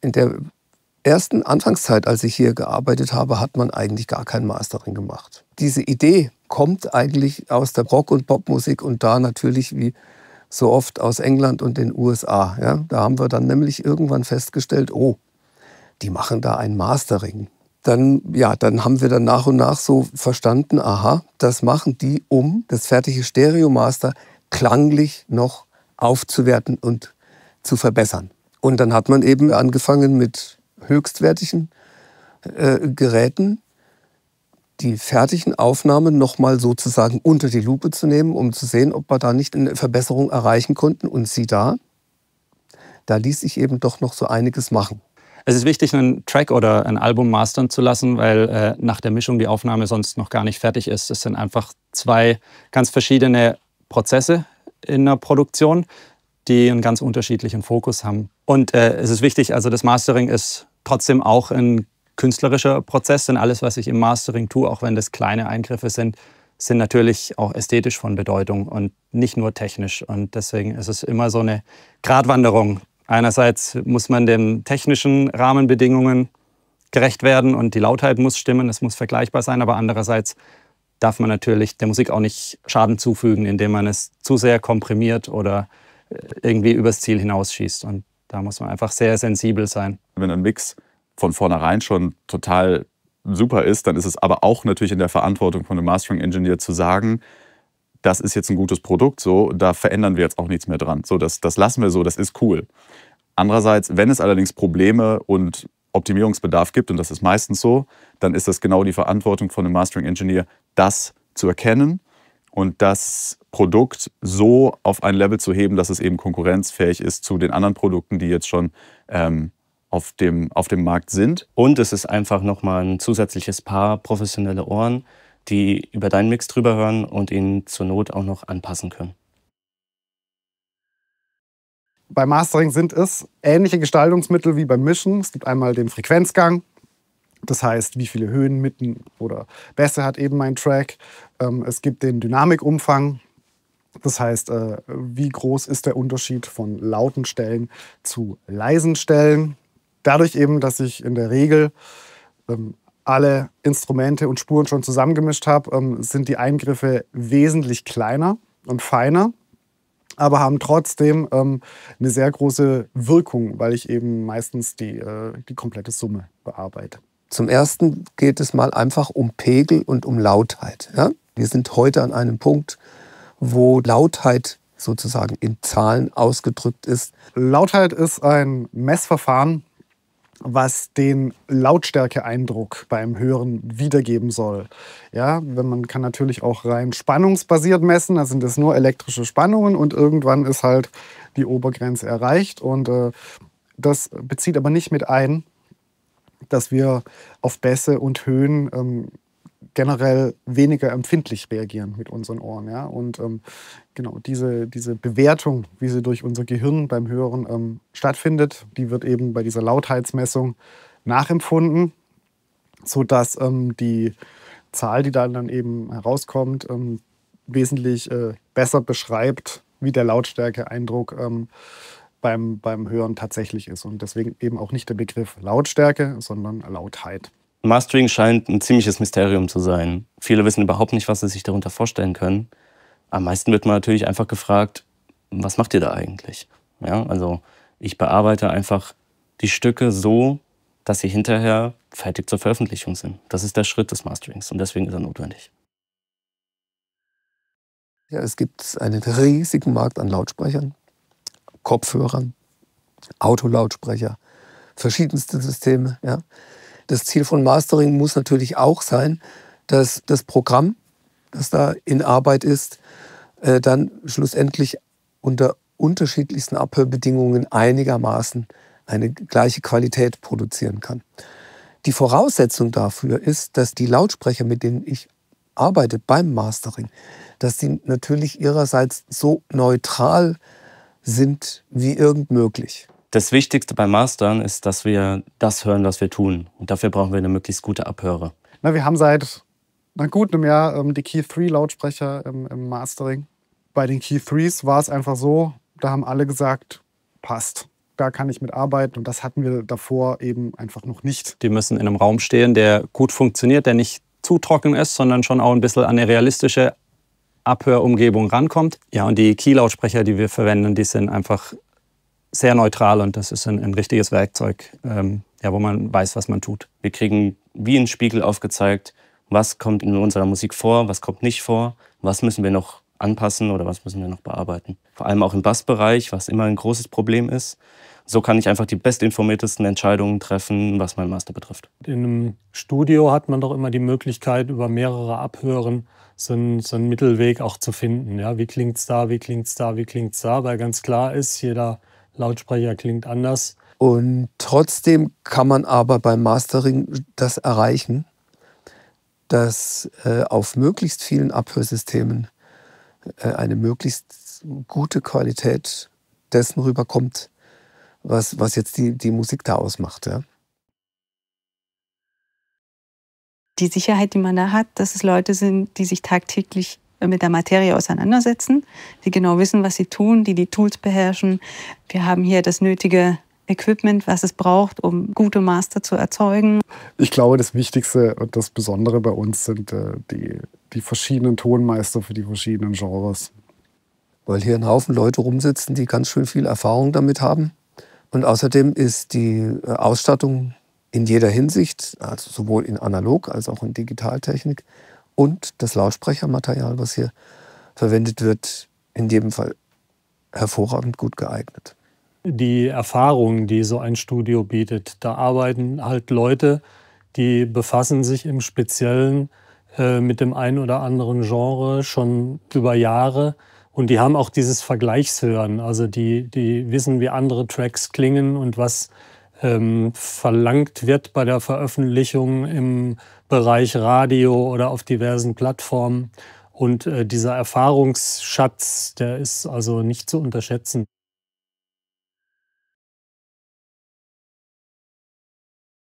in der ersten Anfangszeit, als ich hier gearbeitet habe, hat man eigentlich gar kein Mastering gemacht. Diese Idee kommt eigentlich aus der Rock- und Popmusik und da natürlich wie so oft aus England und den USA. Ja? Da haben wir dann nämlich irgendwann festgestellt, oh, die machen da ein Mastering. Dann, ja, dann haben wir dann nach und nach so verstanden, aha, das machen die, um das fertige Stereo-Master klanglich noch aufzuwerten und zu verbessern. Und dann hat man eben angefangen mit höchstwertigen äh, Geräten, die fertigen Aufnahmen nochmal sozusagen unter die Lupe zu nehmen, um zu sehen, ob wir da nicht eine Verbesserung erreichen konnten. Und sie da, da ließ sich eben doch noch so einiges machen. Es ist wichtig, einen Track oder ein Album mastern zu lassen, weil äh, nach der Mischung die Aufnahme sonst noch gar nicht fertig ist. Es sind einfach zwei ganz verschiedene Prozesse in der Produktion die einen ganz unterschiedlichen Fokus haben. Und äh, es ist wichtig, also das Mastering ist trotzdem auch ein künstlerischer Prozess, denn alles, was ich im Mastering tue, auch wenn das kleine Eingriffe sind, sind natürlich auch ästhetisch von Bedeutung und nicht nur technisch. Und deswegen ist es immer so eine Gratwanderung. Einerseits muss man den technischen Rahmenbedingungen gerecht werden und die Lautheit muss stimmen, es muss vergleichbar sein, aber andererseits darf man natürlich der Musik auch nicht Schaden zufügen, indem man es zu sehr komprimiert oder irgendwie übers Ziel hinausschießt. Und da muss man einfach sehr sensibel sein. Wenn ein Mix von vornherein schon total super ist, dann ist es aber auch natürlich in der Verantwortung von einem Mastering Engineer zu sagen, das ist jetzt ein gutes Produkt, so, da verändern wir jetzt auch nichts mehr dran. So, das, das lassen wir so, das ist cool. Andererseits, wenn es allerdings Probleme und Optimierungsbedarf gibt, und das ist meistens so, dann ist das genau die Verantwortung von einem Mastering Engineer, das zu erkennen und das Produkt so auf ein Level zu heben, dass es eben konkurrenzfähig ist zu den anderen Produkten, die jetzt schon ähm, auf, dem, auf dem Markt sind. Und es ist einfach nochmal ein zusätzliches Paar professionelle Ohren, die über deinen Mix drüber hören und ihn zur Not auch noch anpassen können. Bei Mastering sind es ähnliche Gestaltungsmittel wie beim Mischen. Es gibt einmal den Frequenzgang, das heißt, wie viele Höhen, Mitten oder Bässe hat eben mein Track. Ähm, es gibt den Dynamikumfang. Das heißt, äh, wie groß ist der Unterschied von lauten Stellen zu leisen Stellen? Dadurch eben, dass ich in der Regel ähm, alle Instrumente und Spuren schon zusammengemischt habe, ähm, sind die Eingriffe wesentlich kleiner und feiner, aber haben trotzdem eine sehr große Wirkung, weil ich eben meistens die, äh, die komplette Summe bearbeite. Zum Ersten geht es mal einfach um Pegel und um Lautheit. Ja? Wir sind heute an einem Punkt, wo Lautheit sozusagen in Zahlen ausgedrückt ist. Lautheit ist ein Messverfahren, was den Lautstärke-Eindruck beim Hören wiedergeben soll. Ja, man kann natürlich auch rein spannungsbasiert messen, da sind es nur elektrische Spannungen und irgendwann ist halt die Obergrenze erreicht und äh, das bezieht aber nicht mit ein, dass wir auf Bässe und Höhen ähm, generell weniger empfindlich reagieren mit unseren Ohren. Ja? Und ähm, genau diese, diese Bewertung, wie sie durch unser Gehirn beim Hören ähm, stattfindet, die wird eben bei dieser Lautheitsmessung nachempfunden, sodass ähm, die Zahl, die dann, dann eben herauskommt, ähm, wesentlich äh, besser beschreibt, wie der Lautstärke-Eindruck ähm, beim, beim Hören tatsächlich ist. Und deswegen eben auch nicht der Begriff Lautstärke, sondern Lautheit. Mastering scheint ein ziemliches Mysterium zu sein. Viele wissen überhaupt nicht, was sie sich darunter vorstellen können. Am meisten wird man natürlich einfach gefragt, was macht ihr da eigentlich? Ja, also ich bearbeite einfach die Stücke so, dass sie hinterher fertig zur Veröffentlichung sind. Das ist der Schritt des Masterings und deswegen ist er notwendig. Ja, es gibt einen riesigen Markt an Lautsprechern. Kopfhörern, Autolautsprecher, verschiedenste Systeme. Ja. Das Ziel von Mastering muss natürlich auch sein, dass das Programm, das da in Arbeit ist, äh, dann schlussendlich unter unterschiedlichsten Abhörbedingungen einigermaßen eine gleiche Qualität produzieren kann. Die Voraussetzung dafür ist, dass die Lautsprecher, mit denen ich arbeite beim Mastering, dass sie natürlich ihrerseits so neutral sind, sind wie irgend möglich. Das Wichtigste beim Mastern ist, dass wir das hören, was wir tun. Und dafür brauchen wir eine möglichst gute Abhöre. Na, wir haben seit na gut einem Jahr ähm, die Key 3 Lautsprecher im, im Mastering. Bei den Key 3s war es einfach so, da haben alle gesagt, passt da kann ich mitarbeiten. Und das hatten wir davor eben einfach noch nicht. Die müssen in einem Raum stehen, der gut funktioniert, der nicht zu trocken ist, sondern schon auch ein bisschen an eine realistische Abhörumgebung rankommt. Ja, und die Key-Lautsprecher, die wir verwenden, die sind einfach sehr neutral und das ist ein, ein richtiges Werkzeug, ähm, ja, wo man weiß, was man tut. Wir kriegen wie ein Spiegel aufgezeigt, was kommt in unserer Musik vor, was kommt nicht vor, was müssen wir noch anpassen oder was müssen wir noch bearbeiten. Vor allem auch im Bassbereich, was immer ein großes Problem ist. So kann ich einfach die bestinformiertesten Entscheidungen treffen, was mein Master betrifft. In einem Studio hat man doch immer die Möglichkeit, über mehrere Abhören so einen, so einen Mittelweg auch zu finden. Ja, wie es da, wie klingt es da, wie klingt es da, weil ganz klar ist, jeder Lautsprecher klingt anders. Und trotzdem kann man aber beim Mastering das erreichen, dass äh, auf möglichst vielen Abhörsystemen äh, eine möglichst gute Qualität dessen rüberkommt, was, was jetzt die, die Musik da ausmacht. Ja? Die Sicherheit, die man da hat, dass es Leute sind, die sich tagtäglich äh, mit der Materie auseinandersetzen, die genau wissen, was sie tun, die die Tools beherrschen. Wir haben hier das nötige Equipment, was es braucht, um gute Master zu erzeugen. Ich glaube, das Wichtigste und das Besondere bei uns sind äh, die, die verschiedenen Tonmeister für die verschiedenen Genres. Weil hier ein Haufen Leute rumsitzen, die ganz schön viel Erfahrung damit haben und außerdem ist die äh, Ausstattung in jeder Hinsicht, also sowohl in Analog- als auch in Digitaltechnik und das Lautsprechermaterial, was hier verwendet wird, in jedem Fall hervorragend gut geeignet. Die Erfahrung, die so ein Studio bietet, da arbeiten halt Leute, die befassen sich im Speziellen äh, mit dem einen oder anderen Genre schon über Jahre. Und die haben auch dieses Vergleichshören. Also die, die wissen, wie andere Tracks klingen und was ähm, verlangt wird bei der Veröffentlichung im Bereich Radio oder auf diversen Plattformen. Und äh, dieser Erfahrungsschatz, der ist also nicht zu unterschätzen.